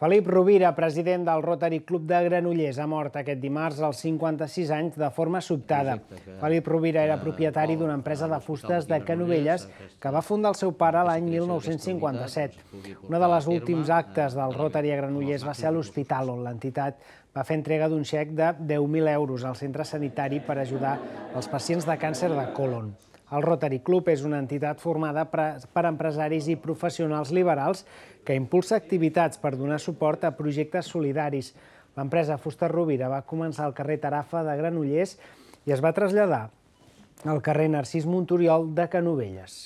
Felip Rovira, president del Rotary Club de Granollers, ha mort aquest dimarts als 56 anys de forma sobtada. Felip Rovira era propietari d'una empresa de fustes de Canovelles que va fundar el seu pare l'any 1957. Una de les últims actes del Rotary a Granollers va ser a l'hospital, on l'entitat va fer entrega d'un xec de 10.000 euros al centre sanitari per ajudar els pacients de càncer de colon. El Rotary Club és una entitat formada per empresaris i professionals liberals que impulsa activitats per donar suport a projectes solidaris. L'empresa Fusta Rovira va començar al carrer Tarafa de Granollers i es va traslladar al carrer Narcís Montoriol de Canovelles.